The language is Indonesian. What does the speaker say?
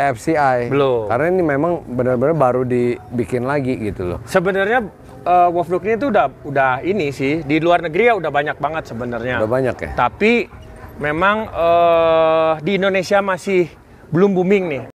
TFCI FCI. Belum. Karena ini memang benar-benar baru dibikin lagi gitu loh. Sebenarnya uh, Wolf ini tuh udah udah ini sih di luar negeri ya udah banyak banget sebenarnya. Udah banyak ya. Tapi memang uh, di Indonesia masih belum booming nih.